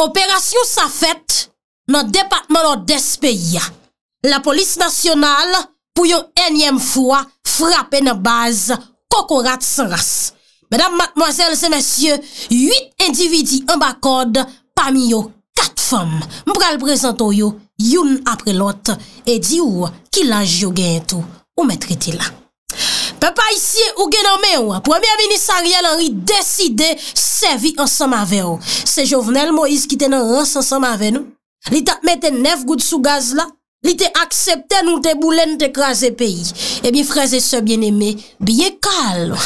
Operasyon sa fèt nan depatman an despè ya, la polis nasyonal pou yon enyèm fwa frapè nan baz kokorat san ras. Madame, mademoiselle, se mèsyè, yit endividi an bakod pami yo kat fèm. Mpral prezento yo youn apre lote e di ou ki la jo gen tou ou mè triti la. Pe pa isye ou gen an me ou a, Premier Ministre Ariel Henry deside sevi ansan ma ve ou. Se jovenel Moïse ki ten an rase ansan ma ve nou, li ta mette nef gout sou gaz eh la, li te aksepte nou te boulen te kraze peyi. E bi fraze se bien eme, biye kal.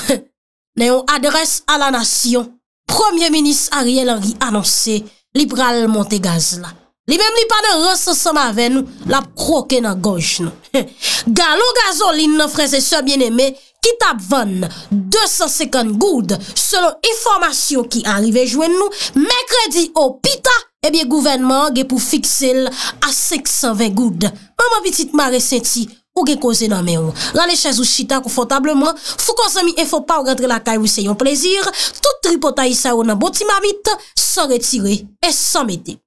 Ne ou adres a la nasyon, Premier Ministre Ariel Henry anonse liberal monte gaz la. Li mem li pa de rosa sa ma ven nou, lap kroke nan goj nou. Ga loun gazolin nan freze so bien eme, kitap van 250 goud, selon informasyon ki arrive jwen nou, mekredi ou pita, ebyen gouvenman ge pou fiksel a 620 goud. Maman pitit ma resenti ou ge koze nan me ou. Lan le chèz ou chita konfotableman, fou konsomi e fò pa ou rentre la kay ou se yon plezir, tout ripota yi sa ou nan boti ma mit, sa retire e sa mede.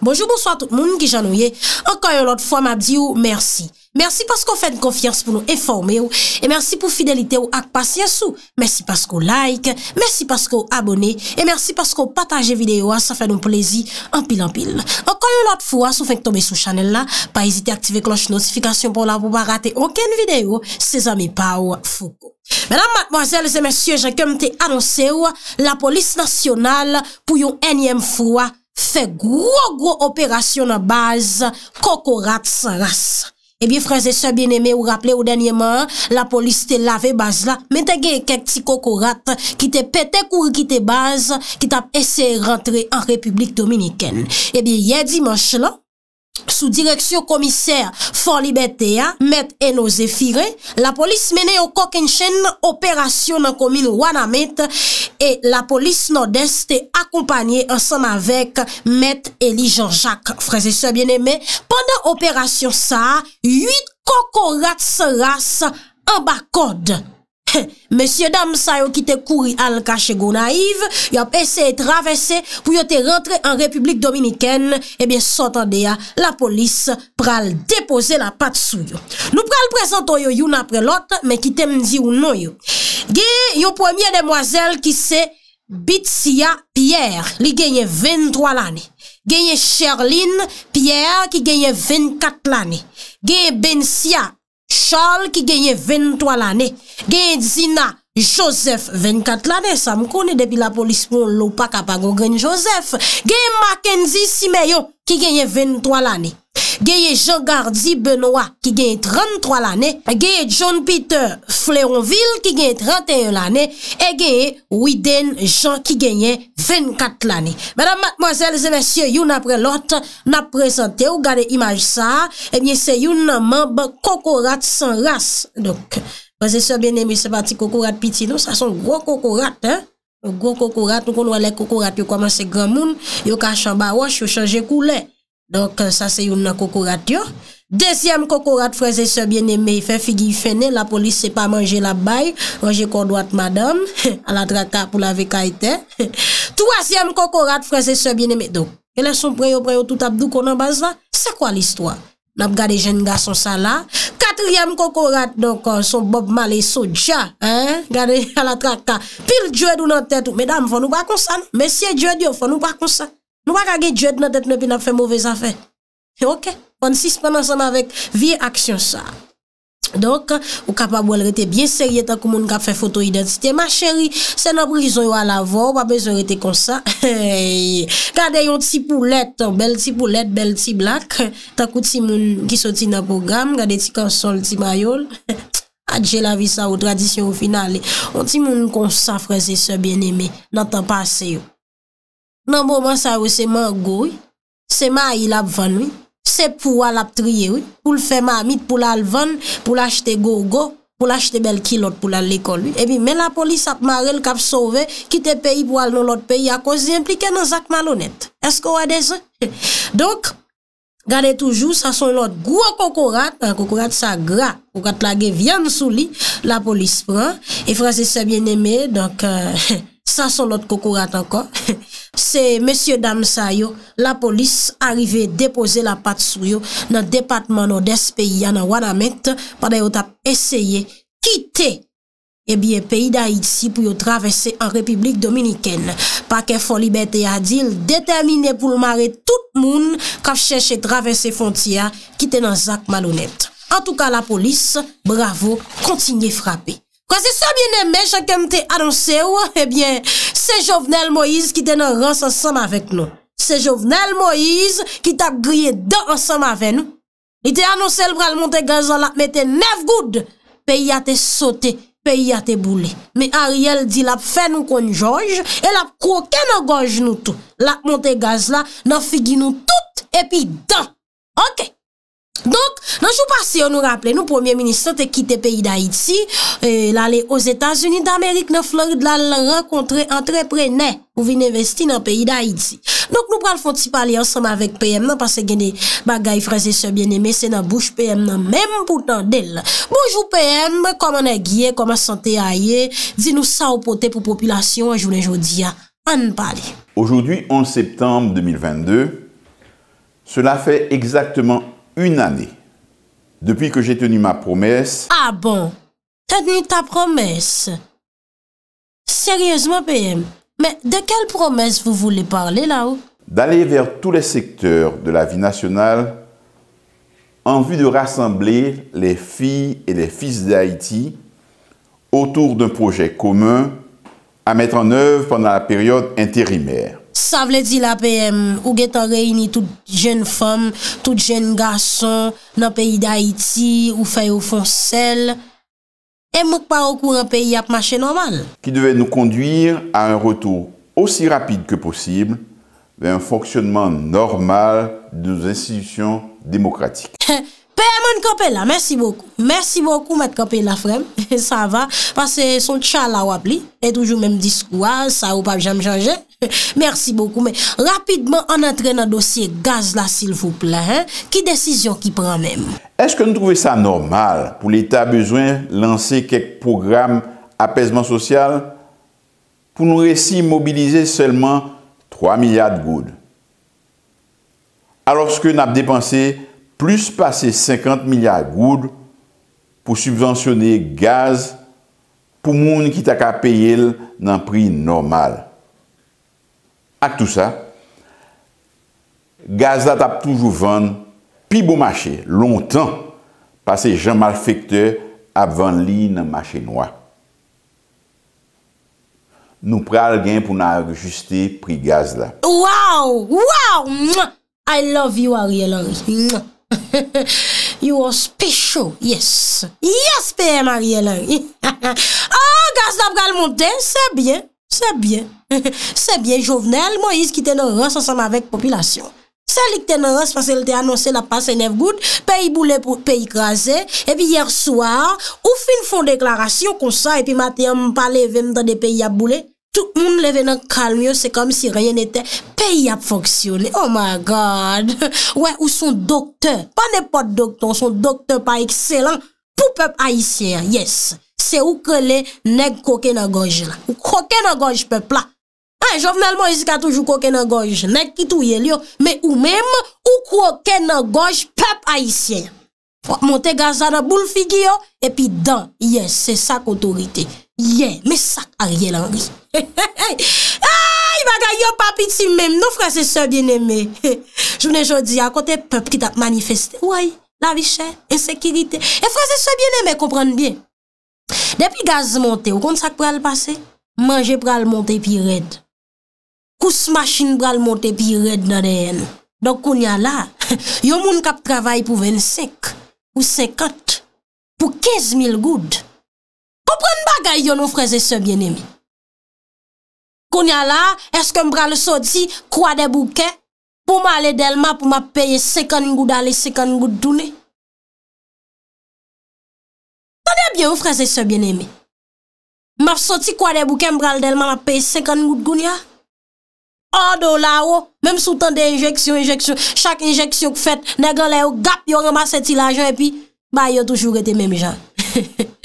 Bonjour, bonsoir tout moun, Gijanouye. Enkoye lout fwa, mabdi ou, mersi. Mersi paskou fèd konfiyans pou nou eforme ou, e mersi pou fidelite ou ak pasyens ou. Mersi paskou like, mersi paskou abone, e mersi paskou pataje videyo ou, sa fèd nou plezi, anpil anpil. Enkoye lout fwa, sou fèk tombe sou chanel la, pa ezite aktive kloche notifikasyon pou la pou ba rate anken videyo, se zami pa ou foko. Mèdam, mèdèm, mèdèm, mèdèm, mèdèm, mèdèm, mèdè Fè gwo gwo operasyon nan baz, kokorat san las. Ebi, franze se bien eme ou rappele ou denye man, la polis te lave baz la, men te geye kek ti kokorat, ki te pete kou ki te baz, ki tap ese rentre an Republik Dominiken. Ebi, ye dimanche lan, Sous direksyon komiser For Liberté, Met Enozefire, la polis mene yo kok en chen operasyon nan komil Wanamete e la polis Nordeste akompanyen ansan avek Met Eli Jean-Jacques. Freze se bieneme, pandan operasyon sa, 8 kokorats ras an bakode. Monsie dam sa yon ki te kouri al kache go naiv, yon pe se etravesse pou yon te rentre an Republik Dominiken, ebyen eh sotande ya la polis pral depose la pat sou yon. Nou pral prezento yon yon apre lot, men ki te mdi yon nou yon. Ge yon premier demoiselle ki se Bitsia Pierre, li genye 23 lani. Genye Sherline Pierre ki genye 24 lani. Genye Bensia, Charles ki genye 23 lane, genye Zina Joseph 24 lane, sa mkone depi la polis pou lopak apagon genye Joseph, genye Mackenzie Simeyo ki genye 23 lane. genye Jean Gardy Benoit ki genye 33 lane, genye John Peter Fleuronville ki genye 31 lane, e genye Widen Jean ki genye 24 lane. Madame, mademoiselles et messieurs, yon apre l'autre na presente ou gade imaj sa, ebyen eh se yon nanman ba kokorat san ras. Donk, pasè se ben emi se pati kokorat piti nou, sa son gro kokorat, he. Gro kokorat, nou kon wale kokorat, yo koman se gramoun, yo kachan ba wosh, yo chanje koulè. Donk sa euh, se yon nan kokorat yo. Desyem kokorat freze se bieneme. Fe figi fene. La polis se pa manje la bay. Ranje kou doat madam. A la traka pou la vekaiten. Troasyem kokorat freze se bieneme. Donk ele son preyo preyo tout abdou konan bazan. Se kwa l'istwa? Nap gade jen gason sa la. Katryem kokorat donk euh, son bob male so dja. Gade a la traka. Pil djoued ou nan tèt ou. Medam fò nou bakonsan. Mesye djoued yo fò nou bakonsan. Nou wak a ge djet nan det me pi nan fe mouvè zafè. Ok. Pon si spenansan avèk. Vi aksyon sa. Donk. Ou kapab wèl rete bie serye. Takou moun ka fe foto identite. Ma chèri. Se nan brison yo a la vò. Wapè zè rete konsa. Gade yon ti poulet. Bel ti poulet. Bel ti blak. Takou ti moun gisoti nan program. Gade ti konsol ti mayol. Adje la vi sa ou tradisyon ou final. Ou ti moun konsa freze se bien eme. Nan tan pa se yo. Nanbo man sa wè seman go wè, seman a ilap van wè, sep pou wè ap triye wè, pou l'fèman amit pou l'alvan, pou l'achete go go, pou l'achete bel ki lot pou l'al l'ekol wè. Ebi men la polis ap mare l kap sove, kite peyi pou al nou lot peyi a kozi implike nan zak malonet. Esko wè de zè? Donk, gade toujou, sa son lot go koko rat, koko rat sa gra, pou kat la gen vyan sou li, la polis pran, e fransè sebyen eme, donk, sa son lot koko rat anko. Se M. Damsayo, la polis arive depoze la pat sou yo nan depatman o des peyi ya nan wadamet pa de yo tap eseye kite e biye peyi da iti pou yo travese an Republik Dominiken. Pa ke foli bete ya dil, detemine pou lmare tout moun kap cheshe travese fontiya kite nan Zak Malounet. An tou ka la polis, bravo, kontinye frape. Kwa se sa bien eme, chakèm te anonse ou, ebyen, eh se jovenel Moïse ki te nan rase ansama vek nou. Se jovenel Moïse ki te ap griye dan ansama vek nou. I te anonse l pral Montegaz la, me te nef goud, pe yate sote, pe yate boule. Me Ariel di la ap fè nou konjouj, e la ap kouke nan gouj nou tou. La Montegaz la, nan figi nou tout epi dan. Ok. Donk, nanjou pasi yo nou rappele, nou pwemye ministre te kite peyi da iti, la le os Etats-Unis d'Amerik nou fleur de la l renkontre entreprenè ou vin investi nan peyi da iti. Donk nou pral fwanti pali ansanm avek PM, pase geni bagay fraze se bien eme, se nan bouj PM nan menm pou tan del. Moujou PM, koman e gye, koman sante a ye, di nou sa ou pote pou populasyon anjou le jodi ya, an pali. Ojou di 11 septembre 2022, cela fe exaktman anjou. une année depuis que j'ai tenu ma promesse. Ah bon Tenu ta promesse Sérieusement, PM, mais de quelle promesse vous voulez parler là-haut D'aller vers tous les secteurs de la vie nationale en vue de rassembler les filles et les fils d'Haïti autour d'un projet commun à mettre en œuvre pendant la période intérimaire. Sa vle di la pe ou getan reyni tout jen fom, tout jen gason nan peyi da iti ou fay ou fon sel. E mouk pa ou kouran peyi ap mache normal. Ki devè nou konduire a un retou osi rapide ke posib, ve un fonksyonman normal nou institisyon demokratik. Pè moun kapè la, mersi boku. Mersi boku mèd kapè la frèm. Sa va, pasè son tchal la wap li. E toujou mèm diskwa, sa ou pap jèm chanjè. Mersi boku, mè. Rapidman an atre nan dosye gaz la silfou plè. Ki desisyon ki pran mèm. Eske nou trouve sa normal pou l'Etat bezwen lansè kek program apèzman sosyal pou nou resi mobilize selman 3 milyard goud. Alorske nou ap depanse plus pase 50 milyard goud pou subvensyone gaz pou moun ki taka peye l nan pri normal. Ak tout sa, gaz la tap toujou ven pi bou mache lontan pase jan mal fekte ap ven li nan mache noua. Nou pral gen pou nan ajuste pri gaz la. Wow! Wow! Mwak! I love you Ariel! Mwak! You are special, yes Yes, P.M. Ariel Ah, oh, gazdab galmonte, se bie, se bie Se bie, jovenel, moi is ki tenoros ansanm avek popilasyon Selik tenoros, pas el te anonsen la passe nev gout Pei boule, pei kaze E pi yer soar, ou fin fon deklarasyon konsan E pi maten m pale ve m dan de pei ya boule tout moun leve nan kalmyon, se kom si reyen ete peyi ap foksyone. Oh my God! Ou son doktor, pa ne pot doktor, son doktor pa ekselan, pou pep aisyen, yes. Se ou kele neg koke nan goj la. Ou koke nan goj pep la. Hey, jovenelman ezi ka toujou koke nan goj, neg ki tou ye liyo, me ou mem, ou koke nan goj pep aisyen. Fwa, monte gaza nan bou l figi yo, e pi dan, yes, se sak otorite. Ye, me sak a rye lan ri. Ay bagay yo papiti mem Non frase se bieneme Jounen jodi akote pep ki tap manifeste Ouay la vi chè, ensekirite E frase se bieneme kompran bien Depi gaz monte Ou kont sak pral pase Mange pral monte pi red Kous maschine pral monte pi red Donk koun ya la Yo moun kap travay pou 25 Ou 50 Pou 15 mil goud Kompran bagay yo non frase se bieneme Kounya la, eske mbra le soti, kwa de bouke, pou ma ale del ma pou ma peye sekon ngou dal e sekon ngou douni? Tane bien ou freze se bien eme? Mba soti kwa de bouke mbra le del ma, ma peye sekon ngou douni? Or do la ou, mem sou tan de injeksyon, injeksyon, chak injeksyon kou fet, negan le ou gap, yo remas eti la ajan, epi, ba yo toujvou rete menmijan.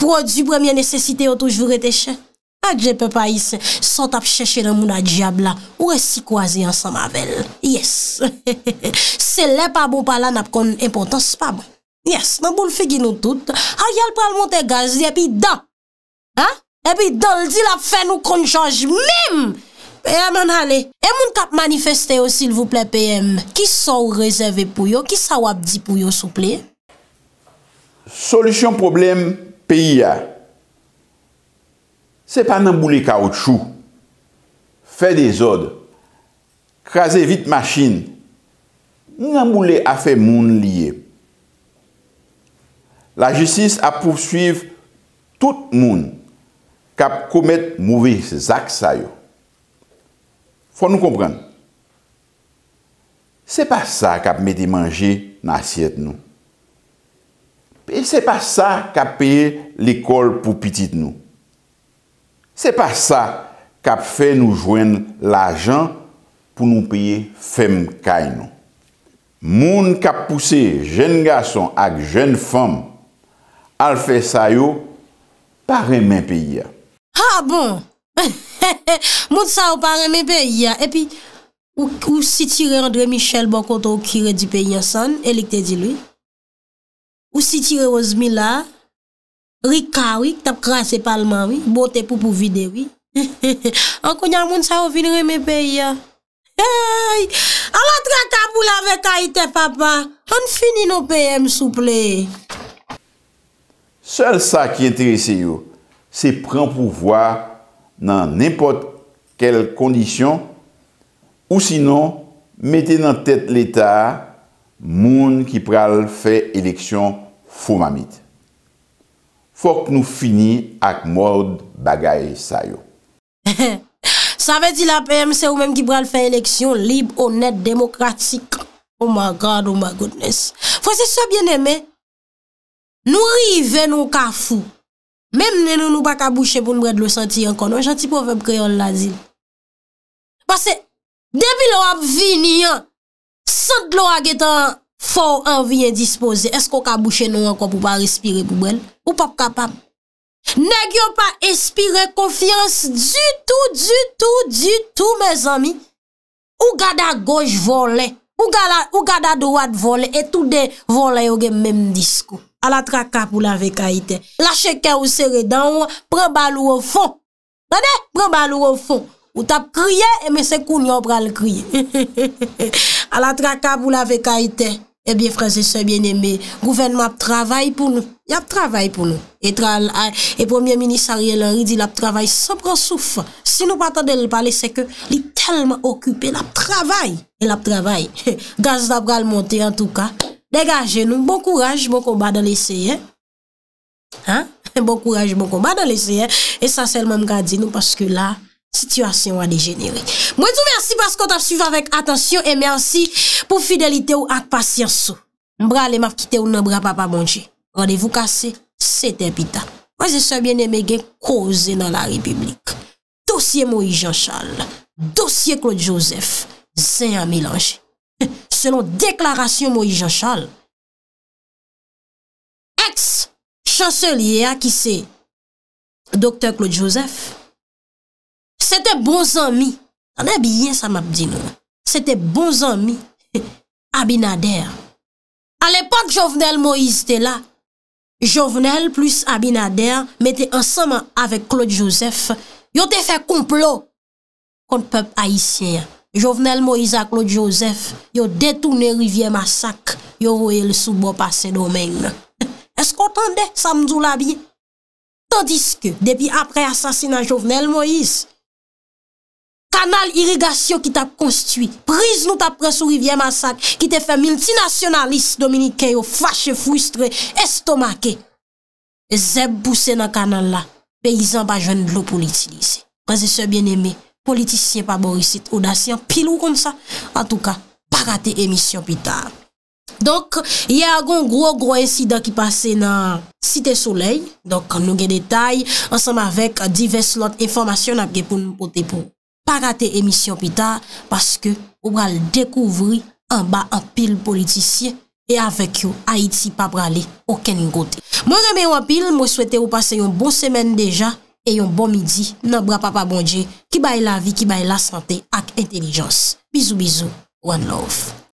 Produ, premye nesesite, yo toujvou rete chen. Adje pe pa yise, sot ap chèche nan moun adjab la Ou e si kwa zi an sa ma vel Yes Se le pa bon pala nap kon impotans pa bon Yes, nan bou l figi nou tout A yal pral monte gaz di e epi dan Epi dan, l di la fè nou kon jaj mim E anon hale E moun kap manifeste yo sil vouple pe em Ki sa ou rezerve pou yo, ki sa ou ap di pou yo souple Solusyon problem peyi ya Se pa nan boule kaoutchou, fe de zode, krasi vit machin, nan boule afe moun liye. La jesis ap pou suiv tout moun kap komet mouvi zak sayo. Fwa nou kompren. Se pa sa kap meti manje nan asyet nou. Pe se pa sa kap peye l'ekol pou pitit nou. Se pa sa kap fe nou jwen l'ajan pou nou peye fem kay nou. Moun kap puse jen gason ak jen fom, al fe sayo, pare men peye. Ha bon, moun sayo pare men peye. E pi, ou si tire Andre Michel bon konto kire di peye son, elikte di lui. Ou si tire Ozmi la. Rika wik, tap krasi palman wik, bote pou pou vide wik. An konyan moun sa ouvin reme pe ya. Hey, an la traka pou la veka ite papa. An fini nou peye m souple. Sel sa ki enterese yo, se pren pou vwa nan nepot kel kondisyon ou sinon mette nan tet l'eta moun ki pral fe eleksyon fomamit. Fok nou fini ak mord bagay sayo. Sa ve di la PMC ou menm ki pral fey eleksyon, lib, onet, demokratik. Oh my God, oh my Godness. Fose sa bien eme, nou rive nou kafou, menm nenou nou baka bouche pou nou bret lo senti yon konon, janti pou avèm kreyon la zil. Pase, debi lo ap vini yon, sent lo agetan, For an viye dispose. Esko ka bouchen nou an kon pou pa respire pou bel? Ou pap kapap? Ne gyo pa espire konfians du tout, du tout, du tout, me zami. Ou gada goj vole. Ou gada dorad vole. Et tout de vole yoge mem disko. A la traka pou la vekaiten. Lache ke ou sere dan ou pre balou ou fon. Rade? Pre balou ou fon. Ou tap kriye, eme se kounyan pral kriye. A la traka pou la vekaiten. Ebyen eh franse se byen eme, gouvenman ap travay pou nou. Y ap travay pou nou. E premier minisaryen lor, y di ap travay, se pran souf. Si nou patan de li pale, se ke li telman okupe, y ap travay, y ap travay. Gaz da pral monte, an tou ka. Degaje nou, bon kouraj, bon kombat dan leseye. Bon kouraj, bon kombat dan leseye. E san selman gadi nou, paske la... Sityasyon an degenere Mwen tou mersi paskot ap suivan vek Atansyon e mersi pou fidelite ou ak pasyansou Mbra le maf kite ou nan mbra pa pa monje Rodevou kase Se te pita Mwen se se biene me gen koze nan la republik Dosye Moïse Jean Charles Dosye Claude Joseph Zeyan milanje Selon deklarasyon Moïse Jean Charles Ex chancelier A ki se Dokter Claude Joseph Sete bon zami, anè bi yè sa mabdi nou. Sete bon zami, Abinader. A l'epot Jovenel Moïse te la, Jovenel plus Abinader mette ansama avèk Claude Joseph, yo te fe kouplo kont pep haïsien. Jovenel Moïse a Claude Joseph, yo detounè rivye masak, yo rouèl soubo pasè domèng. Eskou tande samdou la bi? Tandiske, depi apre asasina Jovenel Moïse, kanal irigasyon ki ta konstuit, priz nou ta preso rivye masak, ki te fe multinasyonalist, dominikeyo, fache, frustre, estomake, zeb bouse nan kanal la, peyizan pa jen lo politilise, prezese bien eme, politisye pa borisit, odasyan pilou kon sa, an tou ka, pa rate emisyon pi ta. Donk, ye agon gro gro ensida ki pase nan site soleil, donk nou ge detay, ansam avek divers lot informasyon apge pou nou pote pou. pa rate emisyon pita, paske ou bral dekouvri, an ba an pil politisye, e avek yo Haiti pa brale, oken ngote. Mwen reme wapil, mwen swete ou pase yon bon semen deja, e yon bon midi, nan bra papa bonje, ki baye la vi, ki baye la sante, ak entelijons. Bizou, bizou, one love.